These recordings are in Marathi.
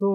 तो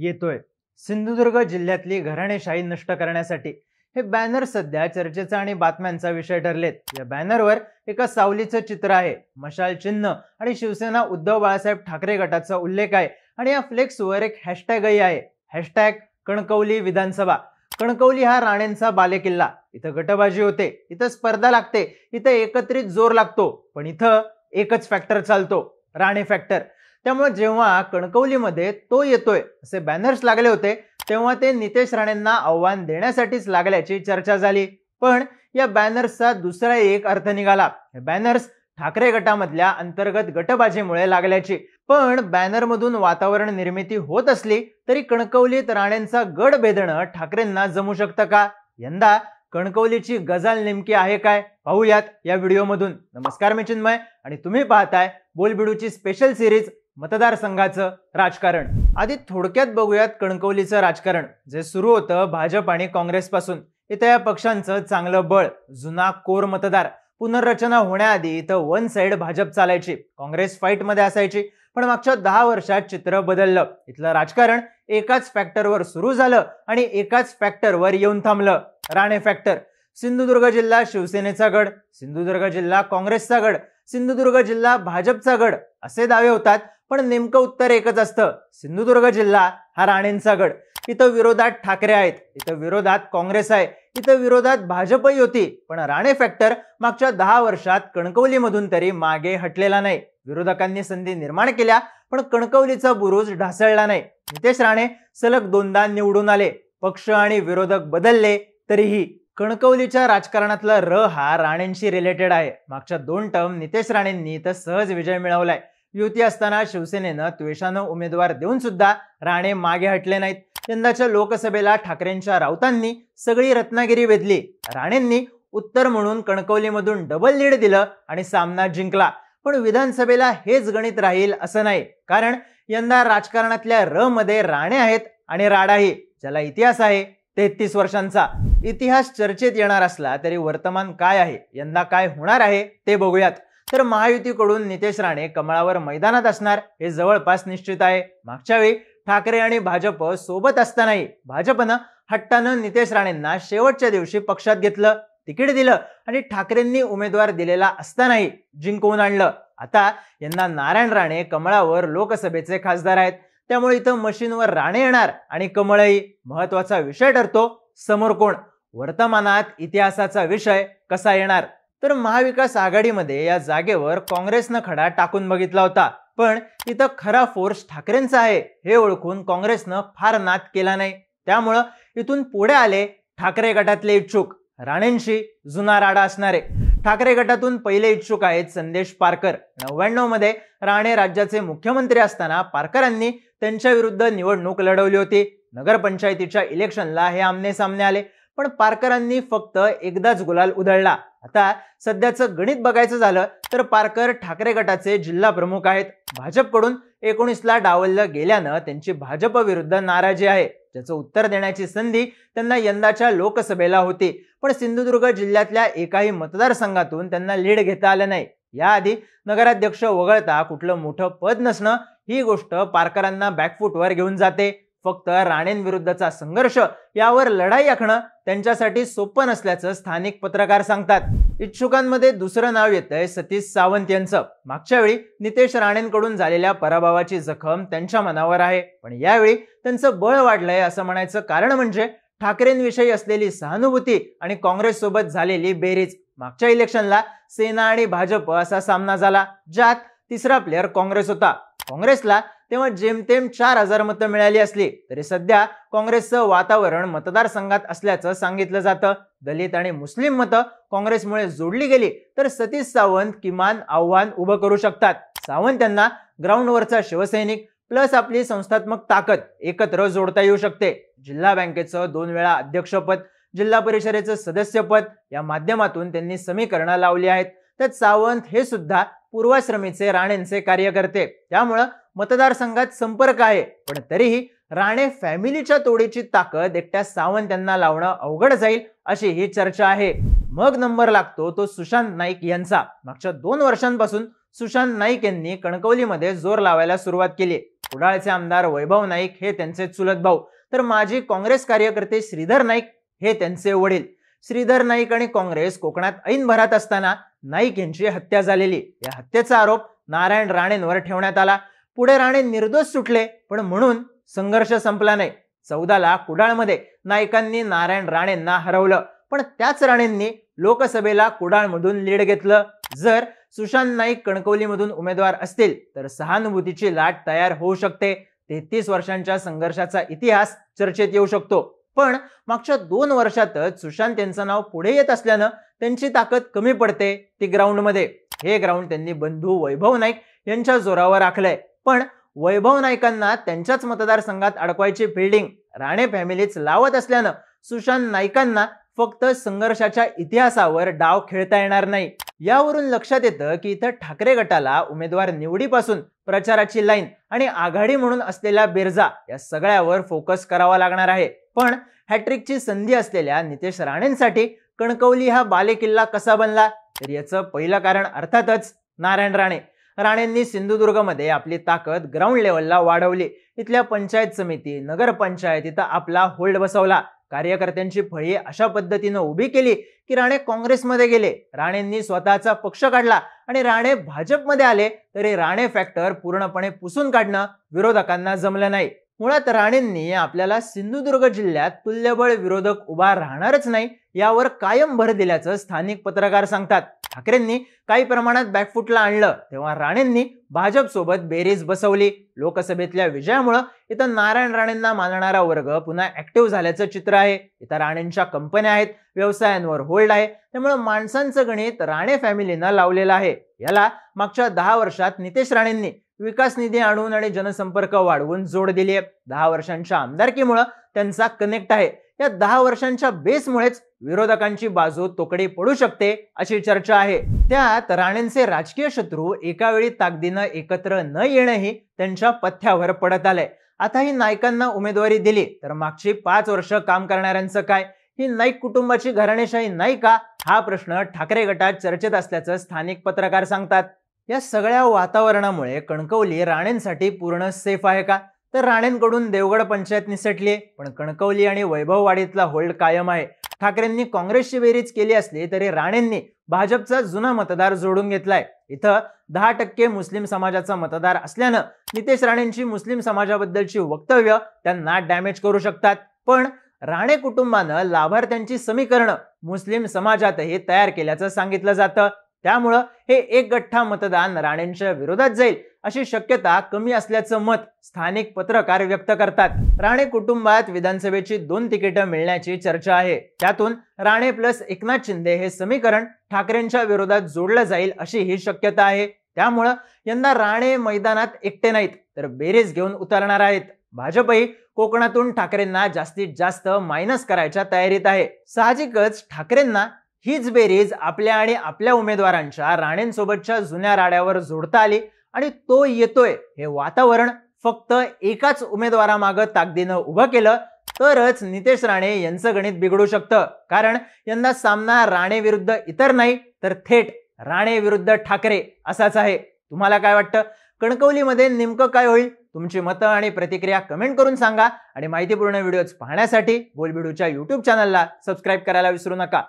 येतोय सिंधुदुर्ग जिल्ह्यातली घराणेशाही नष्ट करण्यासाठी हे बॅनर सध्या चर्चेचा आणि बातम्यांचा विषय ठरलेत या बॅनरवर एका सावलीचं चित्र आहे मशाल चिन्ह आणि शिवसेना उद्धव बाळासाहेब ठाकरे गटाचा उल्लेख आहे आणि या फ्लेक्सवर एक हॅशटॅगही आहे हॅशटॅग कणकवली विधानसभा कणकवली हा राणेंचा बालेकिल्ला इथं गटबाजी होते इथं स्पर्धा लागते इथं एकत्रित जोर लागतो पण इथं एकच फॅक्टर चालतो राणे फॅक्टर त्यामुळे जेव्हा कणकवलीमध्ये तो येतोय असे बॅनर्स लागले होते तेव्हा ते नितेश राणेंना आव्हान देण्यासाठीच लागल्याची चर्चा झाली पण या बॅनर्सचा दुसरा एक अर्थ निघाला बॅनर्स ठाकरे गटामधल्या अंतर्गत गटबाजीमुळे लागल्याची पण बॅनरमधून वातावरण निर्मिती होत असली तरी कणकवलीत राणेंचा गड भेदणं ठाकरेंना जमू शकतं का यंदा कणकवलीची गजाल नेमकी आहे काय पाहूयात या व्हिडिओमधून नमस्कार मी चिन्मय आणि तुम्ही पाहताय बोलबिडूची स्पेशल सिरीज मतदारसंघाचं राजकारण आधी थोडक्यात बघूयात कणकवलीचं राजकारण जे सुरू होतं भाजप आणि काँग्रेसपासून इथं या पक्षांचं चांगलं बळ जुना कोर मतदार पुनर्रचना होण्याआधी इथं वन साईड भाजप चालायची काँग्रेस फाईटमध्ये असायची पण मागच्या दहा वर्षात चित्र बदललं इथलं राजकारण एकाच फॅक्टरवर सुरू झालं आणि एकाच फॅक्टरवर येऊन थांबलं राणे फॅक्टर सिंधुदुर्ग जिल्हा शिवसेनेचा गड सिंधुदुर्ग जिल्हा काँग्रेसचा गड सिंधुदुर्ग जिल्हा भाजपचा गड असे दावे होतात पण नेमकं उत्तर एकच असतं सिंधुदुर्ग जिल्हा हा राणेंचा गड इथं विरोधात ठाकरे आहेत इथं विरोधात काँग्रेस आहे इथं विरोधात भाजपही होती पण राणे फॅक्टर मागच्या दहा वर्षात कणकवलीमधून तरी मागे हटलेला नाही विरोधकांनी संधी निर्माण केल्या पण कणकवलीचा बुरुज ढासळला नाही नितेश राणे सलग दोनदा निवडून आले पक्ष आणि विरोधक बदलले तरीही कणकवलीच्या राजकारणातला र हा राणेंशी रिलेटेड आहे मागच्या दोन टर्म नितेश राणेंनी तर सहज विजय मिळवलाय युती असताना शिवसेनेनं द्वेषानं उमेदवार देऊन सुद्धा राणे मागे हटले नाहीत यंदाच्या लोकसभेला ठाकरेंच्या राऊतांनी सगळी रत्नागिरी वेधली राणेंनी उत्तर म्हणून कणकवलीमधून डबल लीड दिलं आणि सामना जिंकला पण विधानसभेला हेच गणित राहील असं नाही कारण यंदा राजकारणातल्या र मध्ये राणे आहेत आणि राडाही ज्याला इतिहास आहे तेहतीस वर्षांचा इतिहास चर्चेत येणार असला तरी वर्तमान काय आहे यंदा काय होणार आहे ते बघूयात तर महायुतीकडून नितेश राणे कमळावर मैदानात असणार हे जवळपास निश्चित आहे मागच्या वेळी ठाकरे आणि भाजप सोबत असतानाही भाजपनं हट्टानं नितेश राणेंना शेवटच्या दिवशी पक्षात घेतलं तिकीट दिलं आणि ठाकरेंनी उमेदवार दिलेला असतानाही जिंकवून आणलं आता यांना नारायण राणे कमळावर लोकसभेचे खासदार आहेत त्यामुळे इथं मशीनवर राणे येणार आणि कमळही महत्वाचा विषय ठरतो समोर कोण वर्तमानात इतिहासाचा विषय कसा येणार तर महाविकास आघाडीमध्ये या जागेवर काँग्रेसनं खडा टाकून बघितला होता पण इथं खरा फोर्स ठाकरेंचा आहे हे ओळखून काँग्रेसनं फार नाद केला नाही त्यामुळं इथून पुढे आले ठाकरे गटातले इच्छुक राणेंशी जुना राडा असणारे ठाकरे गटातून पहिले इच्छुक आहेत संदेश पारकर नव्याण्णव मध्ये राणे राज्याचे मुख्यमंत्री असताना पारकरांनी त्यांच्या विरुद्ध निवडणूक लढवली होती नगरपंचायतीच्या इलेक्शनला हे आमने सामने आले पण पारकरांनी फक्त एकदाच गुलाल उधळला आता सध्याचं गणित बघायचं झालं तर पारकर ठाकरे गटाचे जिल्हा प्रमुख आहेत भाजपकडून एकोणीसला डावललं गेल्यानं त्यांची भाजप विरुद्ध नाराजी आहे त्याचं उत्तर देण्याची संधी त्यांना यंदाच्या लोकसभेला होती पण सिंधुदुर्ग जिल्ह्यातल्या एकाही मतदारसंघातून त्यांना लीड घेता आलं नाही याआधी नगराध्यक्ष वगळता कुठलं मोठं पद नसणं ही गोष्ट पारकरांना बॅकफूटवर घेऊन जाते फक्त राणेंविरुद्धचा संघर्ष यावर लढाई आखणं त्यांच्यासाठी सोपं नसल्याचं स्थानिक पत्रकार सांगतात इच्छुकांमध्ये दुसरं नाव येत आहे सतीश सावंत यांचं मागच्या वेळी नितेश राणेंकडून झालेल्या पराभवाची जखम त्यांच्या मनावर आहे पण यावेळी त्यांचं बळ वाढलंय असं म्हणायचं कारण म्हणजे ठाकरेंविषयी असलेली सहानुभूती आणि काँग्रेससोबत झालेली बेरीज मागच्या इलेक्शनला सेना आणि भाजप असा सामना झाला ज्यात तिसरा प्लेअर काँग्रेस होता काँग्रेसला तेव्हा जेमतेम चार हजार मतं मिळाली असली तरी सध्या काँग्रेसचं वातावरण मतदारसंघात असल्याचं सांगितलं जातं दलित आणि मुस्लिम मतं काँग्रेसमुळे जोडली गेली तर सतीश सावंत किमान आव्हान उभं करू शकतात सावंत यांना ग्राउंडवरचा शिवसैनिक प्लस आपली संस्थात्मक ताकद एकत्र जोडता येऊ शकते जिल्हा बँकेचं दोन वेळा अध्यक्षपद जिल्हा परिषदेचं सदस्यपद या माध्यमातून त्यांनी समीकरणं लावली आहेत त्यात सावंत हे सुद्धा पूर्वाश्रमीचे राणेंचे कार्यकर्ते त्यामुळं मतदारसंघात संपर्क आहे पण तरीही राणे फॅमिलीच्या तोडीची ताकद एकट्या सावंत यांना लावणं अवघड जाईल अशी ही चर्चा आहे मग नंबर लागतो तो सुशांत नाईक यांचा मागच्या दोन वर्षांपासून सुशांत नाईक यांनी कणकवलीमध्ये जोर लावायला सुरुवात केली कुडाळचे आमदार वैभव नाईक हे त्यांचे चुलत भाऊ तर माजी काँग्रेस कार्यकर्ते श्रीधर नाईक हे त्यांचे वडील श्रीधर नाईक आणि काँग्रेस कोकणात ऐन भरात असताना नाईक यांची हत्या झालेली या हत्येचा आरोप नारायण राणेंवर ठेवण्यात आला पुढे राणे निर्दोष सुटले पण म्हणून संघर्ष संपला नाही चौदाला कुडाळमध्ये नाईकांनी नारायण राणेंना हरवलं पण त्याच राणेंनी लोकसभेला कुडाळमधून लीड घेतलं जर सुशांत नाईक कणकवलीमधून उमेदवार असतील तर सहानुभूतीची लाट तयार होऊ शकते तेहतीस वर्षांच्या संघर्षाचा इतिहास चर्चेत येऊ शकतो पण मागच्या दोन वर्षातच सुशांत त्यांचं नाव पुढे येत असल्यानं त्यांची ताकद कमी पडते ती ग्राउंडमध्ये हे ग्राउंड त्यांनी बंधू वैभव नाईक यांच्या जोरावर राखलंय पण वैभव नाईकांना त्यांच्याच मतदारसंघात अडकवायची फिल्डिंग राणे फॅमिलीच लावत असल्यानं सुशांत नाईकांना फक्त संघर्षाच्या इतिहासावर डाव खेळता येणार नाही यावरून लक्षात येतं की इथं ठाकरे गटाला उमेदवार निवडीपासून प्रचाराची लाईन आणि आघाडी म्हणून असलेल्या बिरजा या सगळ्यावर फोकस करावा लागणार आहे पण हॅट्रिकची संधी असलेल्या नितेश राणेंसाठी कणकवली हा बालेकिल्ला कसा बनला तर याचं पहिलं कारण अर्थातच नारायण राणे राणेंनी सिंधुदुर्गमध्ये आपली ताकद ग्राउंड लेवलला वाढवली इथल्या पंचायत समिती नगरपंचायत इथं आपला होल्ड बसवला कार्यकर्त्यांची फळी अशा पद्धतीनं उभी केली की राणे काँग्रेसमध्ये गेले राणेंनी स्वतःचा पक्ष काढला आणि राणे भाजपमध्ये आले तरी राणे फॅक्टर पूर्णपणे पुसून काढणं विरोधकांना जमलं नाही मुळात राणेंनी आपल्याला सिंधुदुर्ग जिल्ह्यात तुल्यबळ विरोधक उभा राहणारच नाही यावर कायम भर दिल्याचं स्थानिक पत्रकार सांगतात ठाकरेंनी काही प्रमाणात बॅकफूटला आणलं तेव्हा राणेंनी भाजपसोबत बेरीज बसवली लोकसभेतल्या विजयामुळं इथं नारायण राणेंना मानणारा वर्ग पुन्हा ऍक्टिव्ह झाल्याचं चित्र आहे इथं राणेंच्या कंपन्या आहेत व्यवसायांवर होल्ड आहे त्यामुळे माणसांचं गणित राणे फॅमिलीनं लावलेलं आहे याला मागच्या दहा वर्षात नितेश राणेंनी विकास निधी आणून आणि जनसंपर्क वाढवून जोड दिली आहे दहा वर्षांच्या आमदारकीमुळं त्यांचा कनेक्ट आहे या दहा वर्षांच्या बेसमुळेच विरोधकांची बाजू तोकडी पडू शकते अशी चर्चा आहे त्यात राणेंचे राजकीय शत्रू एकावेळी ताकदीनं एकत्र न येणंही त्यांच्या पथ्यावर पडत आलंय आता ही नायकांना उमेदवारी दिली तर मागची पाच वर्ष काम करणाऱ्यांचं काय ही नाईक कुटुंबाची घराणेशाही नाही का हा प्रश्न ठाकरे गटात चर्चेत असल्याचं स्थानिक पत्रकार सांगतात या सगळ्या वातावरणामुळे कणकवली राणेंसाठी पूर्ण सेफ आहे का तर राणेंकडून देवगड पंचायत निसटली पण कणकवली आणि वैभववाडीतला होल्ड कायम आहे ठाकरेंनी काँग्रेसची बेरीज केली असली तरी राणेंनी भाजपचा जुना मतदार जोडून घेतलाय इथं दहा टक्के मुस्लिम समाजाचा मतदार असल्यानं नितेश राणेंची मुस्लिम समाजाबद्दलची वक्तव्य त्यांना डॅमेज करू शकतात पण राणे कुटुंबानं लाभार्थ्यांची समीकरणं मुस्लिम समाजातही तयार केल्याचं सांगितलं जातं त्यामुळं हे एक गठ्ठा मतदान राणेंच्या विरोधात जाईल अशी शक्यता कमी असल्याचं मत स्थानिक पत्रकार व्यक्त करतात राणे कुटुंबात विधानसभेची दोन तिकीटं मिळण्याची चर्चा आहे त्यातून राणे प्लस एकनाथ शिंदे हे समीकरण ठाकरेंच्या विरोधात जोडलं जाईल अशी ही शक्यता आहे त्यामुळं यंदा राणे मैदानात एकटे नाहीत तर बेरीज घेऊन उतरणार आहेत भाजपही कोकणातून ठाकरेंना जास्तीत जास्त मायनस करायच्या तयारीत आहे साहजिकच ठाकरेंना हीच बेरीज आपल्या आणि आपल्या उमेदवारांच्या राणेंसोबतच्या जुन्या राड्यावर जोडता आली आणि तो येतोय हे वातावरण फक्त एकाच उमेदवारामागं ताकदीनं उभं केलं तरच नितेश राणे यांचं गणित बिघडू शकतं कारण यंदा सामना राणे विरुद्ध इतर नाही तर थेट राणे विरुद्ध ठाकरे असाच आहे तुम्हाला काय वाटतं कणकवलीमध्ये नेमकं काय होईल तुमची मतं आणि प्रतिक्रिया कमेंट करून सांगा आणि माहितीपूर्ण व्हिडिओज पाहण्यासाठी बोलबिडूच्या यूट्यूब चॅनलला सबस्क्राईब करायला विसरू नका